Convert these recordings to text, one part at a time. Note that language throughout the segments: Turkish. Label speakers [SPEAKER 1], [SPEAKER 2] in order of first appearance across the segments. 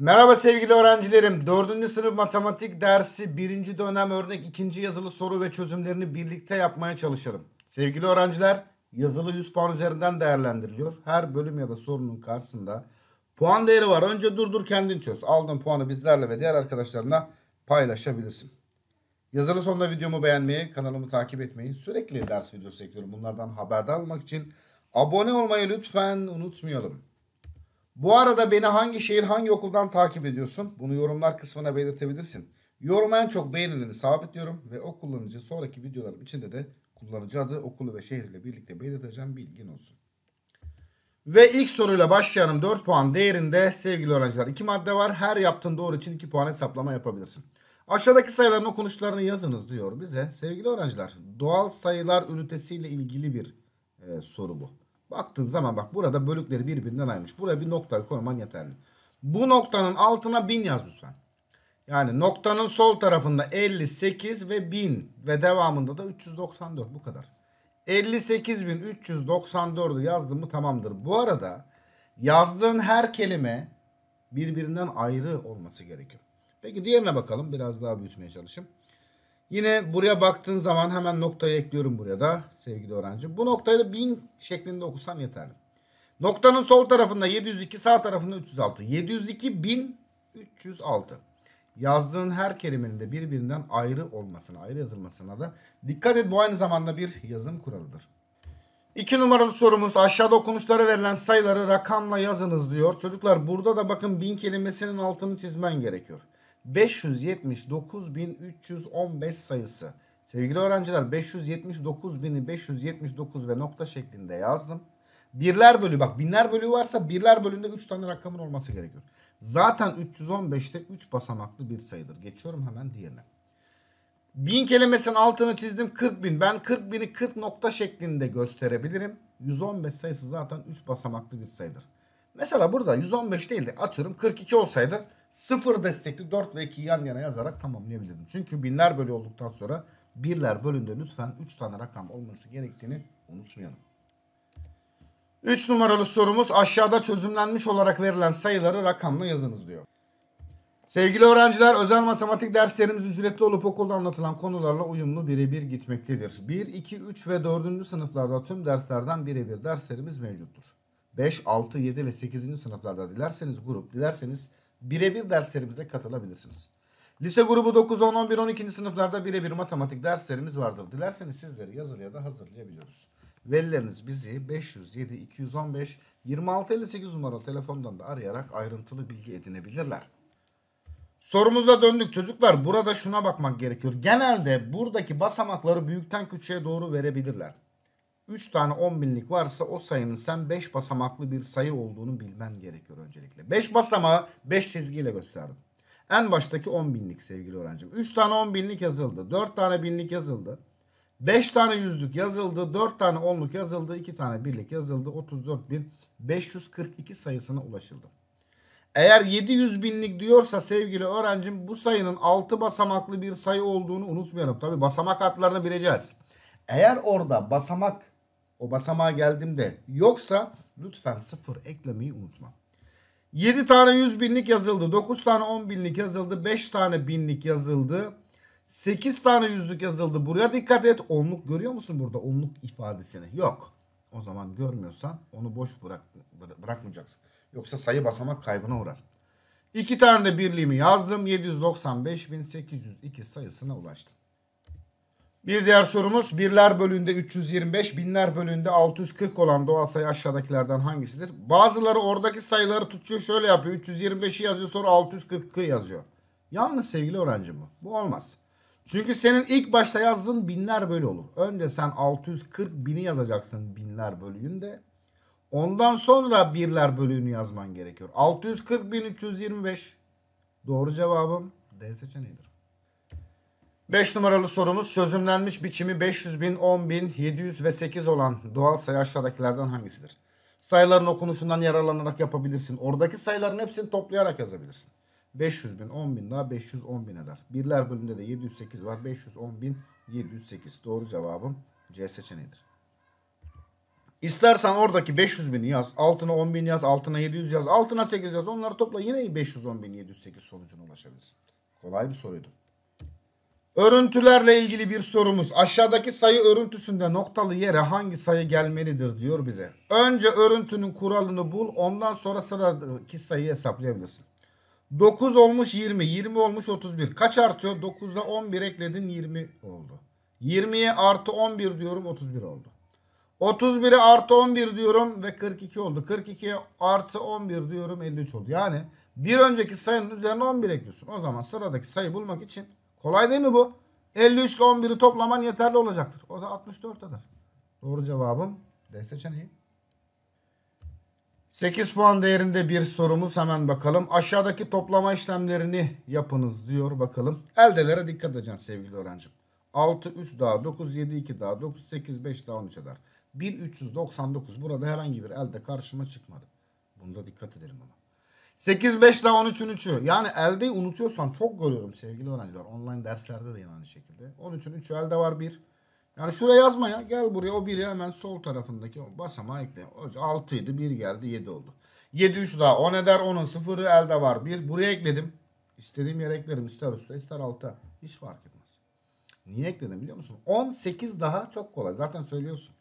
[SPEAKER 1] Merhaba sevgili öğrencilerim. 4. sınıf matematik dersi 1. dönem örnek 2. yazılı soru ve çözümlerini birlikte yapmaya çalışalım. Sevgili öğrenciler yazılı 100 puan üzerinden değerlendiriliyor. Her bölüm ya da sorunun karşısında puan değeri var. Önce durdur kendin çöz. Aldığın puanı bizlerle ve diğer arkadaşlarına paylaşabilirsin. Yazılı sonunda videomu beğenmeyi, kanalımı takip etmeyi, sürekli ders videosu ekliyorum. Bunlardan haberdar olmak için abone olmayı lütfen unutmayalım. Bu arada beni hangi şehir hangi okuldan takip ediyorsun? Bunu yorumlar kısmına belirtebilirsin. Yoruma en çok beğenileni sabitliyorum ve o kullanıcı sonraki videolarım içinde de kullanıcı adı, okulu ve şehirle birlikte belirteceğim bilgin olsun. Ve ilk soruyla başlayalım. 4 puan değerinde sevgili öğrenciler. iki madde var. Her yaptığın doğru için 2 puan hesaplama yapabilirsin. Aşağıdaki sayıların okunuşlarını yazınız diyor bize. Sevgili öğrenciler doğal sayılar ünitesiyle ilgili bir e, soru bu. Baktığın zaman bak burada bölükleri birbirinden ayırmış. Buraya bir nokta koyman yeterli. Bu noktanın altına 1000 yaz lütfen. Yani noktanın sol tarafında 58 ve 1000 ve devamında da 394 bu kadar. 58.394'ü yazdım mı tamamdır. Bu arada yazdığın her kelime birbirinden ayrı olması gerekiyor. Peki diğerine bakalım. Biraz daha büyütmeye çalışayım. Yine buraya baktığın zaman hemen noktayı ekliyorum buraya da sevgili öğrenci. Bu noktayı da 1000 şeklinde okusam yeterli. Noktanın sol tarafında 702 sağ tarafında 306. 702 306. Yazdığın her kelimenin de birbirinden ayrı olmasına, ayrı yazılmasına da dikkat et. Bu aynı zamanda bir yazım kuralıdır. 2 numaralı sorumuz aşağıda okunuşlara verilen sayıları rakamla yazınız diyor. Çocuklar burada da bakın bin kelimesinin altını çizmen gerekiyor. 579.315 sayısı. Sevgili öğrenciler 579.000'i 579.579 ve nokta şeklinde yazdım. Birler bölü bak binler bölüğü varsa birler bölünde 3 tane rakamın olması gerekiyor. Zaten 315'te 3 basamaklı bir sayıdır. Geçiyorum hemen diğerine. Bin kelimesinin altını çizdim 40.000. Ben 40.000'i 40 nokta şeklinde gösterebilirim. 115 sayısı zaten 3 basamaklı bir sayıdır. Mesela burada 115 değil de atıyorum 42 olsaydı sıfır destekli 4 ve 2 yan yana yazarak tamamlayabilirdim. Çünkü binler bölü olduktan sonra birler bölünde lütfen 3 tane rakam olması gerektiğini unutmayalım. 3 numaralı sorumuz aşağıda çözümlenmiş olarak verilen sayıları rakamla yazınız diyor. Sevgili öğrenciler özel matematik derslerimiz ücretli olup okulda anlatılan konularla uyumlu birebir gitmektedir. 1, 2, 3 ve 4. sınıflarda tüm derslerden birebir derslerimiz mevcuttur. 5, 6, 7 ve 8. sınıflarda dilerseniz grup, dilerseniz birebir derslerimize katılabilirsiniz. Lise grubu 9, 10, 11, 12. sınıflarda birebir matematik derslerimiz vardır. Dilerseniz sizleri yazılıya da hazırlayabiliyoruz. Velileriniz bizi 507 215 2658 numaralı telefondan da arayarak ayrıntılı bilgi edinebilirler. Sorumuza döndük çocuklar. Burada şuna bakmak gerekiyor. Genelde buradaki basamakları büyükten küçüğe doğru verebilirler. 3 tane 10 binlik varsa o sayının sen 5 basamaklı bir sayı olduğunu bilmen gerekiyor öncelikle. 5 basamağı 5 çizgiyle gösterdim. En baştaki 10 binlik sevgili öğrencim. 3 tane 10 binlik yazıldı. 4 tane binlik yazıldı. 5 tane yüzlük yazıldı. 4 tane onluk yazıldı. 2 tane birlik yazıldı. 34.542 sayısına ulaşıldı. Eğer 700 binlik diyorsa sevgili öğrencim bu sayının 6 basamaklı bir sayı olduğunu unutmayalım. Tabi basamak adlarını bileceğiz. Eğer orada basamak o basamağa geldiğimde yoksa lütfen sıfır eklemeyi unutma. 7 tane 100 binlik yazıldı. 9 tane 10 binlik yazıldı. 5 tane binlik yazıldı. 8 tane yüzlük yazıldı. Buraya dikkat et. Onluk görüyor musun burada? Onluk ifadesini. Yok. O zaman görmüyorsan onu boş bırak, bırakmayacaksın. Yoksa sayı basamak kaybına uğrar. 2 tane de birliğimi yazdım. 795.802 sayısına ulaştım. Bir diğer sorumuz birler bölünde 325, binler bölünde 640 olan doğal sayı aşağıdakilerden hangisidir? Bazıları oradaki sayıları tutuyor şöyle yapıyor. 325'i yazıyor sonra 640'ı yazıyor. Yalnız sevgili öğrencim bu. Bu olmaz. Çünkü senin ilk başta yazdığın binler bölü olur. Önce sen 640 bini yazacaksın binler bölüğünde. Ondan sonra birler bölüğünü yazman gerekiyor. 640 325. Doğru cevabım D seçeneğidir. 5 numaralı sorumuz çözümlenmiş biçimi 500 bin, 10 bin, 700 ve 8 olan doğal sayı aşağıdakilerden hangisidir? Sayıların okunuşundan yararlanarak yapabilirsin. Oradaki sayıların hepsini toplayarak yazabilirsin. 500 bin, 10 bin daha 510 bin eder. Birler bölümünde de 708 var. 510 bin, 708. Doğru cevabım C seçeneğidir. İstersen oradaki 500 bini yaz. Altına 10 bin yaz. Altına 700 yaz. Altına 8 yaz. Onları topla. Yine 510 bin, 708 sonucuna ulaşabilirsin. Kolay bir soruydu. Örüntülerle ilgili bir sorumuz. Aşağıdaki sayı örüntüsünde noktalı yere hangi sayı gelmelidir diyor bize. Önce örüntünün kuralını bul. Ondan sonra sıradaki sayıyı hesaplayabilirsin. 9 olmuş 20. 20 olmuş 31. Kaç artıyor? 9'a 11 ekledin 20 oldu. 20'ye artı 11 diyorum 31 oldu. 31'e artı 11 diyorum ve 42 oldu. 42'ye artı 11 diyorum 53 oldu. Yani bir önceki sayının üzerine 11 ekliyorsun. O zaman sıradaki sayı bulmak için Kolay değil mi bu? 53 ile 11'i toplaman yeterli olacaktır. O da 64 eder. Doğru cevabım D seçeneği. 8 puan değerinde bir sorumuz hemen bakalım. Aşağıdaki toplama işlemlerini yapınız diyor bakalım. Eldelere dikkat edeceksin sevgili öğrencim. 6 3 daha 9 7 2 daha 9 8 5 daha 13 eder. 1399 burada herhangi bir elde karşıma çıkmadı. Bunda dikkat edelim ama. 8 5 daha 13'ün 3'ü. Yani eldeyi unutuyorsan çok görüyorum sevgili öğrenciler. Online derslerde de yine aynı şekilde. 13'ün 3'ü elde var 1. Yani şuraya yazma ya. Gel buraya o 1'i hemen sol tarafındaki basamağa ekle. 6 idi 1 geldi 7 oldu. 7 3 daha 10 eder 10'un 0'ı elde var 1. Buraya ekledim. İstediğim yere eklerim ister üstte ister altta. Hiç fark etmez. Niye ekledim biliyor musun? 18 daha çok kolay. Zaten söylüyorsun.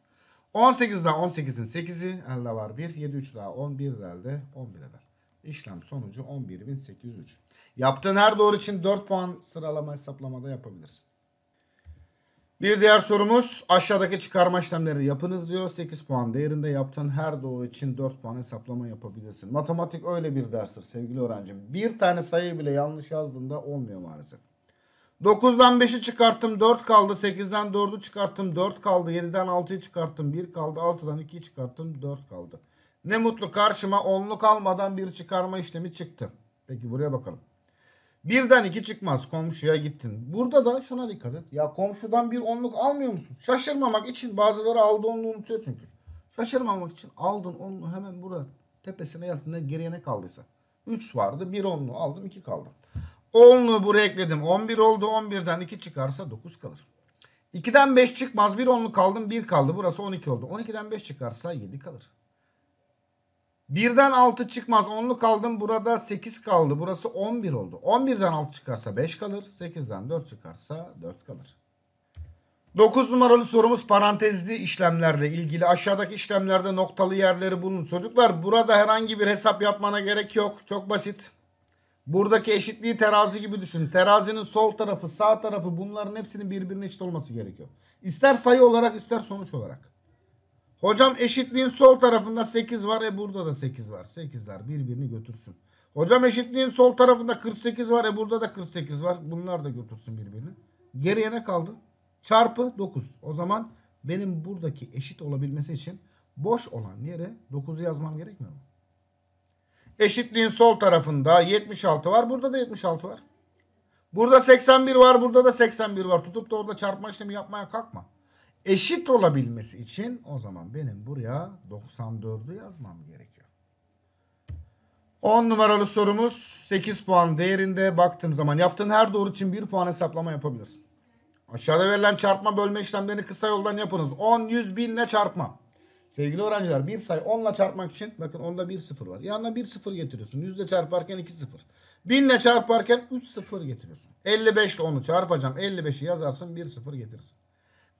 [SPEAKER 1] 18 daha 18'in 8'i elde var 1. 7 3 daha 11 elde 11 eder. İşlem sonucu 11.803. Yaptığın her doğru için 4 puan sıralama hesaplamada yapabilirsin. Bir diğer sorumuz aşağıdaki çıkarma işlemleri yapınız diyor. 8 puan değerinde yaptığın her doğru için 4 puan hesaplama yapabilirsin. Matematik öyle bir derstir sevgili öğrencim. Bir tane sayı bile yanlış yazdığında olmuyor maalesef. 9'dan 5'i çıkarttım 4 kaldı. 8'den 4'ü çıkarttım 4 kaldı. 7'den 6'yı çıkarttım 1 kaldı. 6'dan 2'yi çıkarttım 4 kaldı. Ne mutlu karşıma onluk almadan bir çıkarma işlemi çıktı. Peki buraya bakalım. Birden iki çıkmaz komşuya gittin. Burada da şuna dikkat et. Ya komşudan bir onluk almıyor musun? Şaşırmamak için bazıları aldı onluğu unutuyor çünkü. Şaşırmamak için aldın onluğu hemen burada tepesine yazdın. Ne geriye ne kaldıysa. 3 vardı bir onluğu aldım 2 kaldı. Onluğu buraya ekledim. 11 oldu 11'den 2 çıkarsa 9 kalır. 2'den 5 çıkmaz bir onluk kaldım 1 kaldı. Burası 12 oldu. 12'den 5 çıkarsa 7 kalır. Birden 6 çıkmaz. 10'lu kaldım. Burada 8 kaldı. Burası 11 oldu. 11'den 6 çıkarsa 5 kalır. 8'den 4 çıkarsa 4 kalır. 9 numaralı sorumuz parantezli işlemlerle ilgili. Aşağıdaki işlemlerde noktalı yerleri bulun. Çocuklar burada herhangi bir hesap yapmana gerek yok. Çok basit. Buradaki eşitliği terazi gibi düşün. Terazinin sol tarafı, sağ tarafı bunların hepsinin birbirine eşit olması gerekiyor. İster sayı olarak ister sonuç olarak. Hocam eşitliğin sol tarafında 8 var. E burada da 8 var. 8'ler birbirini götürsün. Hocam eşitliğin sol tarafında 48 var. E burada da 48 var. Bunlar da götürsün birbirini. Geriye ne kaldı? Çarpı 9. O zaman benim buradaki eşit olabilmesi için boş olan yere 9'u yazmam gerekmiyor mu? Eşitliğin sol tarafında 76 var. Burada da 76 var. Burada 81 var. Burada da 81 var. Tutup da orada çarpma işlemi yapmaya kalkma eşit olabilmesi için o zaman benim buraya 94'ü yazmam gerekiyor. 10 numaralı sorumuz 8 puan değerinde baktığım zaman yaptığın her doğru için 1 puan hesaplama yapabilirsin. Aşağıda verilen çarpma bölme işlemlerini kısa yoldan yapınız. 10, 100, 1000 ile çarpma. Sevgili öğrenciler bir sayı 10 ile çarpmak için bakın onda 1 sıfır var. Yanına 1 sıfır getiriyorsun. 100 ile çarparken 2 sıfır. 1000 ile çarparken 3 sıfır getiriyorsun. 55 ile 10'u çarpacağım. 55'i yazarsın 1 sıfır getirsin.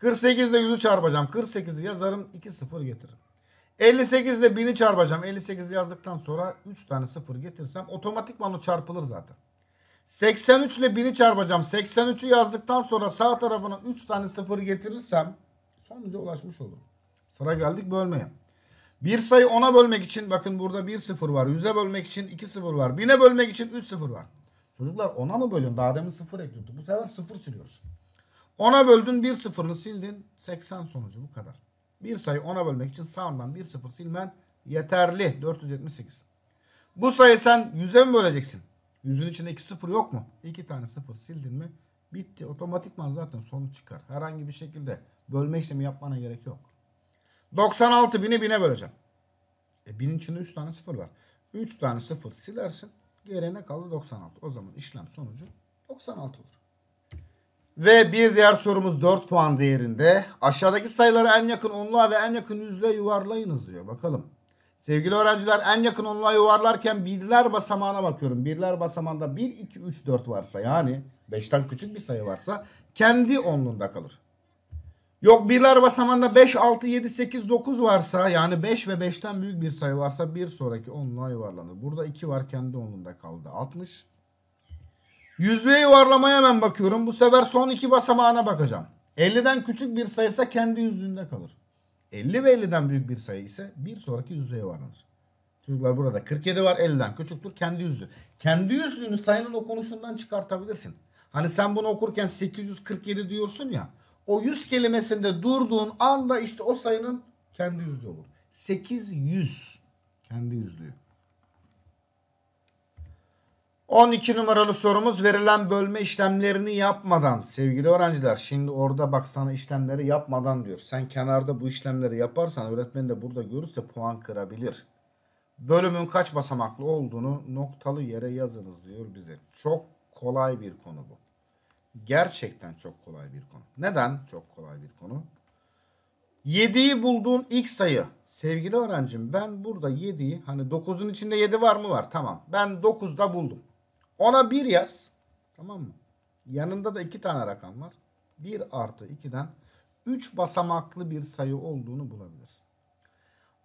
[SPEAKER 1] 48 ile 100'ü çarpacağım. 48'i yazarım 2 sıfır getiririm. 58 ile 1000'i çarpacağım. 58 yazdıktan sonra 3 tane sıfır getirsem otomatikman o çarpılır zaten. 83 ile 1000'i çarpacağım. 83'ü yazdıktan sonra sağ tarafına 3 tane sıfır getirirsem sonuca ulaşmış olurum. Sıra geldik bölmeye. Bir sayı 10'a bölmek için bakın burada 1 sıfır var. 100'e bölmek için 2 sıfır var. 1000'e bölmek için 3 sıfır var. Çocuklar 10'a mı bölüyorsun? Daha demin sıfır ekliyorduk. Bu sefer sıfır sürüyorsun. 10'a böldün 1 sıfırını sildin. 80 sonucu bu kadar. Bir sayı 10'a bölmek için sağından 1 sıfır silmen yeterli. 478. Bu sayı sen 100'e mi böleceksin? 100'ün içinde 2 sıfır yok mu? 2 tane sıfır sildin mi? Bitti. Otomatikman zaten sonuç çıkar. Herhangi bir şekilde bölme işlemi yapmana gerek yok. 96 bini bine böleceğim. E binin içinde 3 tane sıfır var. 3 tane sıfır silersin. ne kaldı 96. O zaman işlem sonucu 96 olur. Ve bir diğer sorumuz 4 puan değerinde. Aşağıdaki sayıları en yakın onluğa ve en yakın yüzlüğe yuvarlayınız diyor. Bakalım. Sevgili öğrenciler en yakın onluğa yuvarlarken birler basamağına bakıyorum. Birler basamağında 1, 2, 3, 4 varsa yani 5'ten küçük bir sayı varsa kendi onluğunda kalır. Yok birler basamağında 5, 6, 7, 8, 9 varsa yani 5 ve 5'ten büyük bir sayı varsa bir sonraki onluğa yuvarlanır. Burada 2 var kendi onluğunda kaldı. 60. Yüzlüğe yuvarlamaya ben bakıyorum. Bu sefer son iki basamağına bakacağım. 50'den küçük bir sayısa kendi yüzlüğünde kalır. 50 ve 50'den büyük bir sayı ise bir sonraki yüzlüğe yuvarlanır. Çocuklar burada 47 var 50'den küçüktür kendi yüzlü. Kendi yüzlüğünü sayının okunuşundan çıkartabilirsin. Hani sen bunu okurken 847 diyorsun ya. O 100 kelimesinde durduğun anda işte o sayının kendi yüzlü olur. 800 kendi yüzlüğü. 12 numaralı sorumuz verilen bölme işlemlerini yapmadan sevgili öğrenciler şimdi orada bak sana işlemleri yapmadan diyor. Sen kenarda bu işlemleri yaparsan öğretmen de burada görürse puan kırabilir. Bölümün kaç basamaklı olduğunu noktalı yere yazınız diyor bize. Çok kolay bir konu bu. Gerçekten çok kolay bir konu. Neden çok kolay bir konu? 7'yi bulduğun ilk sayı. Sevgili öğrencim ben burada 7'yi hani 9'un içinde 7 var mı var? Tamam. Ben 9'da buldum. Ona 1 yaz. Tamam mı? Yanında da 2 tane rakam var. 1 artı 2'den 3 basamaklı bir sayı olduğunu bulabilirsin.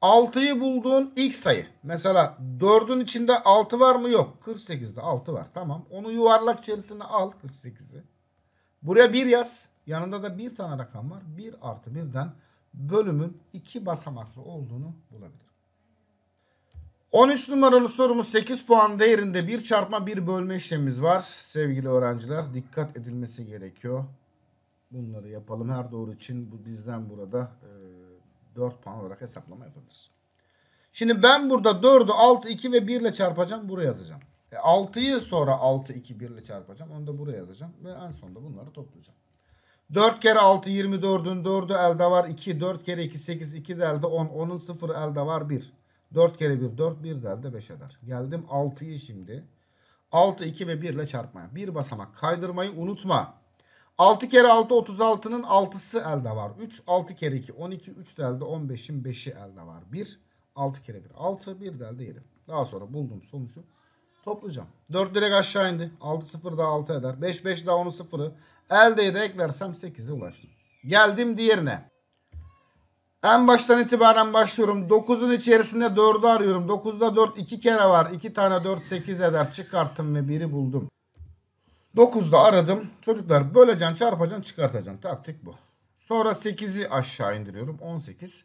[SPEAKER 1] 6'yı bulduğun ilk sayı. Mesela 4'ün içinde 6 var mı? Yok. 48'de 6 var. Tamam. Onu yuvarlak içerisine al 48'i. Buraya 1 yaz. Yanında da bir tane rakam var. 1 artı 1'den bölümün 2 basamaklı olduğunu bulabilir. 13 numaralı sorumuz 8 puan değerinde bir çarpma bir bölme işlemimiz var. Sevgili öğrenciler dikkat edilmesi gerekiyor. Bunları yapalım. Her doğru için bu bizden burada e, 4 puan olarak hesaplama yapabiliriz. Şimdi ben burada 4'ü 6, 2 ve 1 ile çarpacağım. Buraya yazacağım. E, 6'yı sonra 6, 2, 1 ile çarpacağım. Onu da buraya yazacağım. Ve en sonunda bunları toplayacağım. 4 kere 6, 24'ün 4'ü elde var 2. 4 kere 2, 8. 2 de elde 10. 10'un 0 elde var 1. 4 kere 1 4 1 der de 5 eder. Geldim 6'yı şimdi. 6 2 ve 1 ile çarpmaya. Bir basamak kaydırmayı unutma. 6 kere 6 36'nın 6'sı elde var. 3 6 kere 2 12 3 de elde 15'in 5'i elde var. 1 6 kere 1 6 1 de elde 7. Daha sonra bulduğum sonucu toplayacağım. 4 direk aşağı indi. 6 0 daha 6 eder. 5 5 daha 10 0'ı elde 7 eklersem 8'e ulaştım. Geldim diğerine. En baştan itibaren başlıyorum. 9'un içerisinde 4'ü arıyorum. 9'da 4 2 kere var. 2 tane 4 8 eder. Çıkarttım ve 1'i buldum. 9'da aradım. Çocuklar böleceksin, çarpacaksın, çıkartacaksın. Taktik bu. Sonra 8'i aşağı indiriyorum. 18.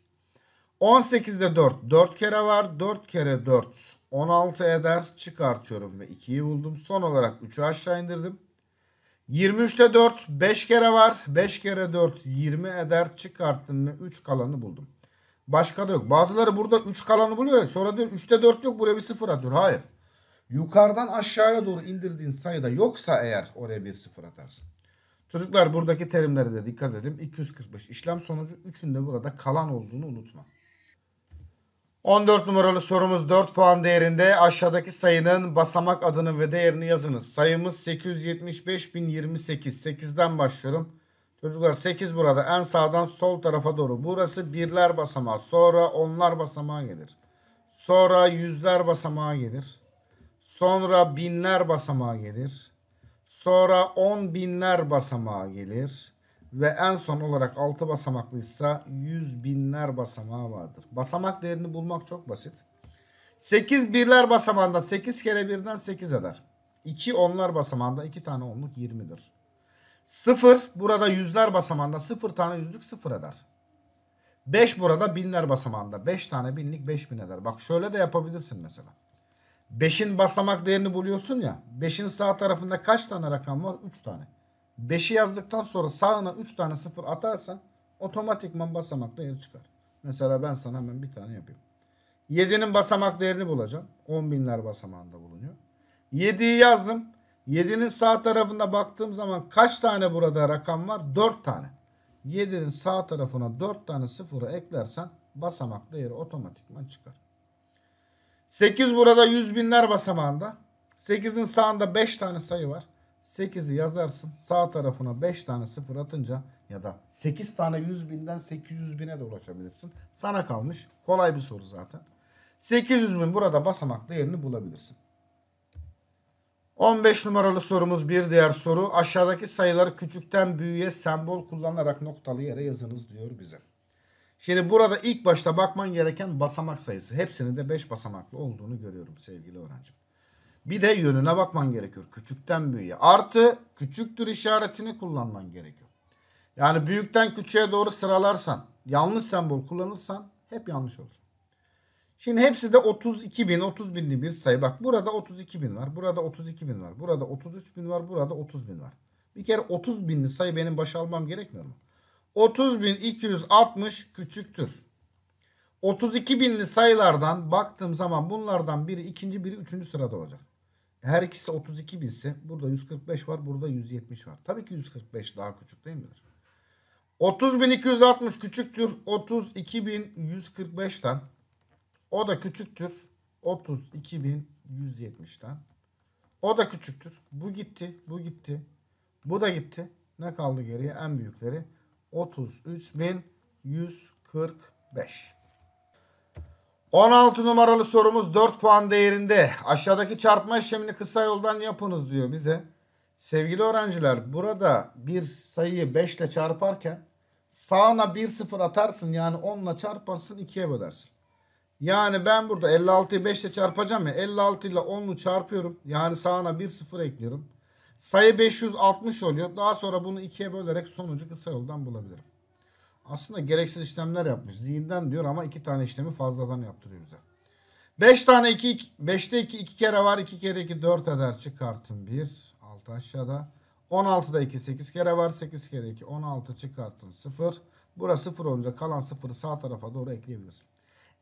[SPEAKER 1] 18'de 4. 4 kere var. 4 kere 4. 16 eder. Çıkartıyorum ve 2'yi buldum. Son olarak 3'ü aşağı indirdim. 23'te 4 5 kere var. 5 kere 4 20 eder. Çıkarttım ve 3 kalanı buldum. Başka da yok. Bazıları burada 3 kalanı buluyor. Sonra diyor 3'te 4 yok buraya bir 0 atıyor. Hayır. Yukarıdan aşağıya doğru indirdiğin sayıda yoksa eğer oraya bir 0 atarsın. Çocuklar buradaki terimlere de dikkat edin. 245 işlem sonucu 3'ün de burada kalan olduğunu unutma. 14 numaralı sorumuz 4 puan değerinde aşağıdaki sayının basamak adını ve değerini yazınız. Sayımız 875.028. 8'den başlıyorum. Çocuklar 8 burada. En sağdan sol tarafa doğru. Burası birler basamağı. Sonra onlar basamağı gelir. Sonra yüzler basamağı gelir. Sonra binler basamağı gelir. Sonra on binler basamağı gelir ve en son olarak 6 basamaklıysa yüz binler basamağı vardır. Basamak değerini bulmak çok basit. 8 birler basamağında 8 kere birden 8 eder. 2 onlar basamağında 2 tane onluk 20'dir. 0 burada yüzler basamağında 0 tane yüzlük 0 eder. 5 burada binler basamağında 5 tane binlik 5000 eder. Bak şöyle de yapabilirsin mesela. 5'in basamak değerini buluyorsun ya. 5'in sağ tarafında kaç tane rakam var? 3 tane. 5'i yazdıktan sonra sağına 3 tane 0 atarsan otomatikman basamak değeri çıkar. Mesela ben sana hemen bir tane yapayım. 7'nin basamak değerini bulacağım. 10 binler basamağında bulunuyor. 7'yi yazdım. 7'nin sağ tarafında baktığım zaman kaç tane burada rakam var? 4 tane. 7'nin sağ tarafına 4 tane sıfırı eklersen basamak değeri otomatikman çıkar. 8 burada 100 binler basamağında. 8'in sağında 5 tane sayı var. 8'i yazarsın. Sağ tarafına 5 tane 0 atınca ya da 8 tane 100 binden 800 bine de ulaşabilirsin. Sana kalmış. Kolay bir soru zaten. 800 bin burada basamaklı yerini bulabilirsin. 15 numaralı sorumuz bir diğer soru. Aşağıdaki sayıları küçükten büyüğe sembol kullanarak noktalı yere yazınız diyor bize. Şimdi burada ilk başta bakman gereken basamak sayısı. Hepsinin de 5 basamaklı olduğunu görüyorum sevgili öğrencim. Bir de yönüne bakman gerekiyor. Küçükten büyüğe. Artı küçüktür işaretini kullanman gerekiyor. Yani büyükten küçüğe doğru sıralarsan, yanlış sembol kullanırsan hep yanlış olur. Şimdi hepsi de 32 bin, 30 binli bir sayı. Bak burada 32 bin var, burada 32 bin var, burada 33 bin var, burada 30 bin var. Bir kere 30 binli sayı benim başa almam gerekmiyor mu? 30 bin 260 küçüktür. 32 binli sayılardan baktığım zaman bunlardan biri ikinci biri üçüncü sırada olacak. Her ikisi 32 binse burada 145 var burada 170 var. Tabii ki 145 daha küçük değil midir? 30.260 küçüktür 32.145'ten. O da küçüktür 32.170'ten. O da küçüktür. Bu gitti, bu gitti. Bu da gitti. Ne kaldı geriye? En büyükleri 33.145. 16 numaralı sorumuz 4 puan değerinde. Aşağıdaki çarpma işlemini kısa yoldan yapınız diyor bize. Sevgili öğrenciler burada bir sayıyı 5 ile çarparken sağına 1 sıfır atarsın yani 10 ile çarparsın 2'ye bölersin. Yani ben burada 56'yı 5 ile çarpacağım ya 56 ile 10'u çarpıyorum. Yani sağına 1 sıfır ekliyorum. Sayı 560 oluyor. Daha sonra bunu 2'ye bölerek sonucu kısa yoldan bulabilirim. Aslında gereksiz işlemler yapmış. Zihinden diyor ama iki tane işlemi fazladan yaptırıyor bize. Beş tane iki, beşte iki iki kere var. iki kere iki dört eder. Çıkartın bir, altı aşağıda. On altıda iki sekiz kere var. sekiz kere iki on altı çıkartın sıfır. Burası sıfır olunca kalan 0'ı sağ tarafa doğru ekleyebilirsin.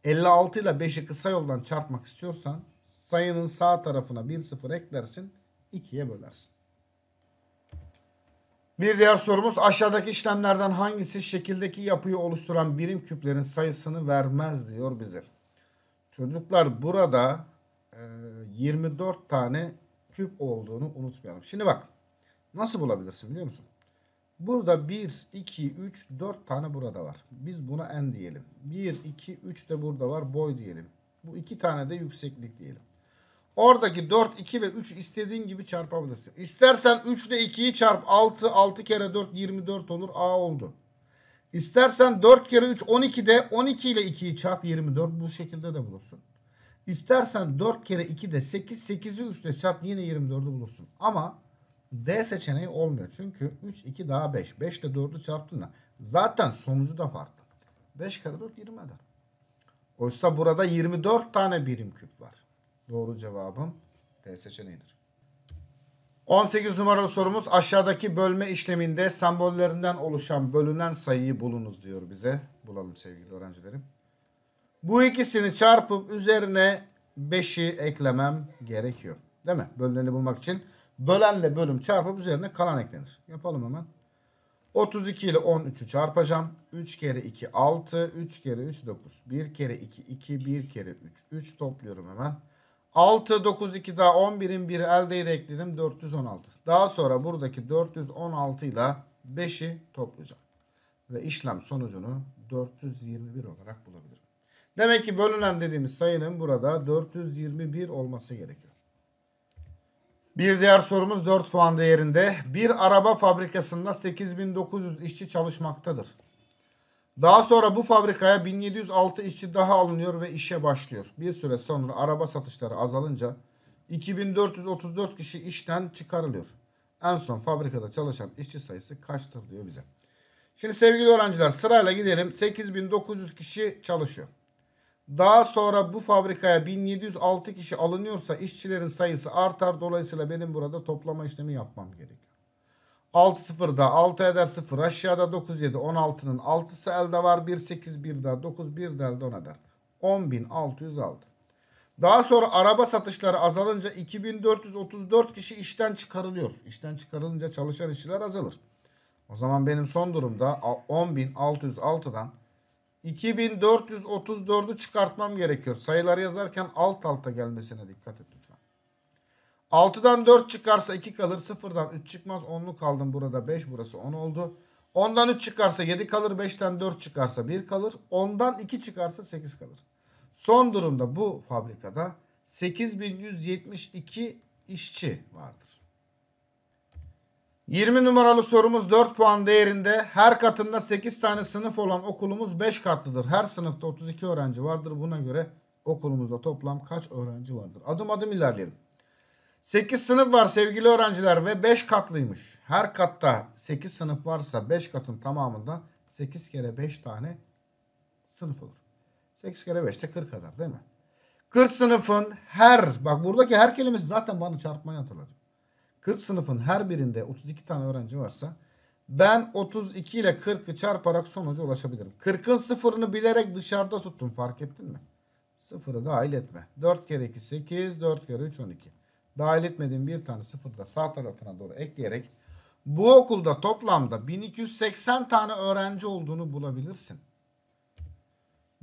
[SPEAKER 1] 56 ile 5'i kısa yoldan çarpmak istiyorsan sayının sağ tarafına 1 0 eklersin. 2'ye bölersin. Bir diğer sorumuz aşağıdaki işlemlerden hangisi şekildeki yapıyı oluşturan birim küplerin sayısını vermez diyor bize. Çocuklar burada e, 24 tane küp olduğunu unutmayalım. Şimdi bak nasıl bulabilirsin biliyor musun? Burada 1, 2, 3, 4 tane burada var. Biz buna en diyelim. 1, 2, 3 de burada var. Boy diyelim. Bu iki tane de yükseklik diyelim. Oradaki 4, 2 ve 3 istediğin gibi çarpabilirsin. İstersen 3 ile 2'yi çarp 6. 6 kere 4 24 olur. A oldu. İstersen 4 kere 3 12 de 12 ile 2'yi çarp 24. Bu şekilde de bulursun. İstersen 4 kere 2 de 8. 8'i 3 ile çarp yine 24'ü bulursun. Ama D seçeneği olmuyor. Çünkü 3, 2 daha 5. 5 ile 4'ü çarptın da zaten sonucu da farklı. 5 kere 4 20 eder. Oysa burada 24 tane birim küp var. Doğru cevabım D seçeneğidir. 18 numaralı sorumuz aşağıdaki bölme işleminde sembollerinden oluşan bölünen sayıyı bulunuz diyor bize. Bulalım sevgili öğrencilerim. Bu ikisini çarpıp üzerine 5'i eklemem gerekiyor. Değil mi? Bölüneni bulmak için bölenle bölüm çarpıp üzerine kalan eklenir. Yapalım hemen. 32 ile 13'ü çarpacağım. 3 kere 2 6, 3 kere 3 9. 1 kere 2 2, 1 kere 3 3 topluyorum hemen. 6, 9, 2 daha 11'in 1 elde de ekledim. 416. Daha sonra buradaki 416 ile 5'i toplayacağım. Ve işlem sonucunu 421 olarak bulabilirim. Demek ki bölünen dediğimiz sayının burada 421 olması gerekiyor. Bir diğer sorumuz 4 puan değerinde. Bir araba fabrikasında 8900 işçi çalışmaktadır. Daha sonra bu fabrikaya 1706 işçi daha alınıyor ve işe başlıyor. Bir süre sonra araba satışları azalınca 2434 kişi işten çıkarılıyor. En son fabrikada çalışan işçi sayısı kaçtır diyor bize. Şimdi sevgili öğrenciler sırayla gidelim. 8900 kişi çalışıyor. Daha sonra bu fabrikaya 1706 kişi alınıyorsa işçilerin sayısı artar. Dolayısıyla benim burada toplama işlemi yapmam gerekiyor. 6 0'da 6 eder 0. Aşağıda 9 7 16'nın 6'sı elde var. 1 8 1 daha 9 1 elde 10 eder. 10.600 aldı. Daha sonra araba satışları azalınca 2434 kişi işten çıkarılıyor. İşten çıkarılınca çalışan işçiler azalır. O zaman benim son durumda 10.606'dan 2434'ü çıkartmam gerekiyor. Sayıları yazarken alt alta gelmesine dikkat et. 6'dan 4 çıkarsa 2 kalır. 0'dan 3 çıkmaz. 10'lu kaldım burada 5. Burası 10 oldu. 10'dan 3 çıkarsa 7 kalır. 5'ten 4 çıkarsa 1 kalır. 10'dan 2 çıkarsa 8 kalır. Son durumda bu fabrikada 8172 işçi vardır. 20 numaralı sorumuz 4 puan değerinde. Her katında 8 tane sınıf olan okulumuz 5 katlıdır. Her sınıfta 32 öğrenci vardır. Buna göre okulumuzda toplam kaç öğrenci vardır? Adım adım ilerleyelim. 8 sınıf var sevgili öğrenciler ve 5 katlıymış. Her katta 8 sınıf varsa 5 katın tamamında 8 kere 5 tane sınıf olur. 8 kere 5 de 40 kadar değil mi? 40 sınıfın her bak buradaki her kelimesi zaten bana çarpmayı hatırladı. 40 sınıfın her birinde 32 tane öğrenci varsa ben 32 ile 40'ı çarparak sonuca ulaşabilirim. 40'ın sıfırını bilerek dışarıda tuttum fark ettin mi? Sıfırı dahil etme. 4 kere 2 8 4 kere 3 12 dahil etmediğim bir tane sıfırı da sağ tarafına doğru ekleyerek bu okulda toplamda 1280 tane öğrenci olduğunu bulabilirsin.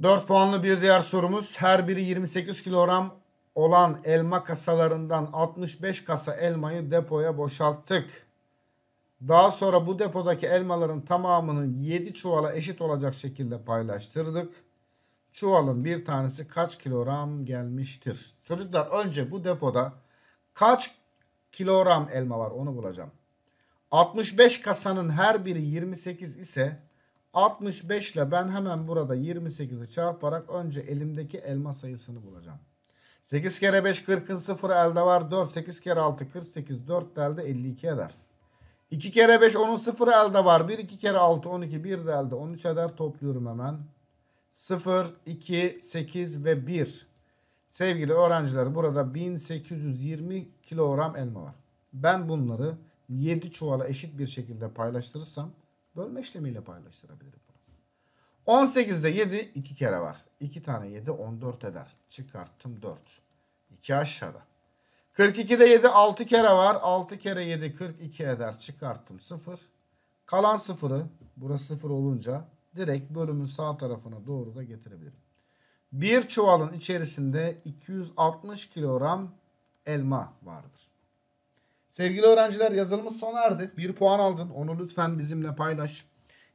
[SPEAKER 1] 4 puanlı bir diğer sorumuz. Her biri 28 kilogram olan elma kasalarından 65 kasa elmayı depoya boşalttık. Daha sonra bu depodaki elmaların tamamının 7 çuvala eşit olacak şekilde paylaştırdık. Çuvalın bir tanesi kaç kilogram gelmiştir? Çocuklar önce bu depoda kaç kilogram elma var onu bulacağım. 65 kasanın her biri 28 ise 65 ile ben hemen burada 28'i çarparak önce elimdeki elma sayısını bulacağım. 8 kere 5 40'ın 0 elde var. 4 8 kere 6 48 4 elde 52 eder. 2 kere 5 10'un 0 elde var. 1 2 kere 6 12 1 de elde 13 eder. Topluyorum hemen. 0 2 8 ve 1. Sevgili öğrenciler burada 1820 kilogram elma var. Ben bunları 7 çuvala eşit bir şekilde paylaştırırsam bölme işlemiyle paylaştırabilirim. 18'de 7 2 kere var. 2 tane 7 14 eder. Çıkarttım 4. 2 aşağıda. 42'de 7 6 kere var. 6 kere 7 42 eder. Çıkarttım 0. Kalan 0'ı burası 0 olunca direkt bölümün sağ tarafına doğru da getirebilirim. Bir çuvalın içerisinde 260 kilogram elma vardır. Sevgili öğrenciler yazılımız sona erdi. Bir puan aldın. Onu lütfen bizimle paylaş.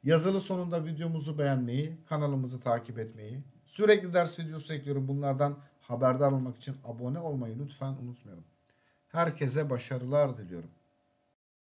[SPEAKER 1] Yazılı sonunda videomuzu beğenmeyi, kanalımızı takip etmeyi, sürekli ders videosu ekliyorum. Bunlardan haberdar olmak için abone olmayı lütfen unutmayalım. Herkese başarılar diliyorum.